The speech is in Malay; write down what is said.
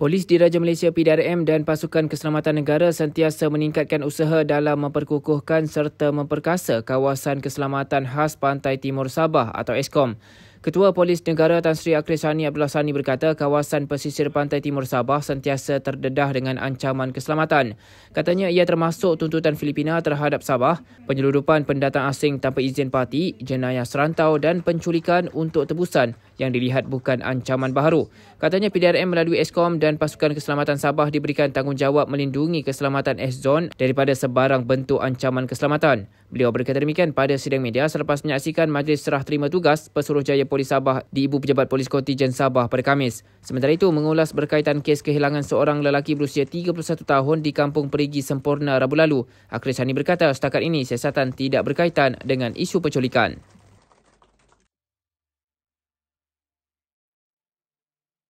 Polis Diraja Malaysia PDRM dan Pasukan Keselamatan Negara sentiasa meningkatkan usaha dalam memperkukuhkan serta memperkasa kawasan keselamatan khas Pantai Timur Sabah atau ESKOM. Ketua Polis Negara Tan Sri Akhil Sani Abdullah Sani berkata kawasan pesisir pantai timur Sabah sentiasa terdedah dengan ancaman keselamatan. Katanya ia termasuk tuntutan Filipina terhadap Sabah, penyeludupan pendatang asing tanpa izin parti, jenayah serantau dan penculikan untuk tebusan yang dilihat bukan ancaman baru. Katanya PDRM melalui ESKOM dan Pasukan Keselamatan Sabah diberikan tanggungjawab melindungi keselamatan S-Zone daripada sebarang bentuk ancaman keselamatan. Beliau berkata demikian pada sidang media selepas menyaksikan majlis serah terima tugas Pesuruh Jaya Polis Sabah di Ibu Pejabat Polis Jen Sabah pada Kamis. Sementara itu, mengulas berkaitan kes kehilangan seorang lelaki berusia 31 tahun di Kampung Perigi Sempurna Rabu lalu, Akris Hani berkata setakat ini siasatan tidak berkaitan dengan isu penculikan.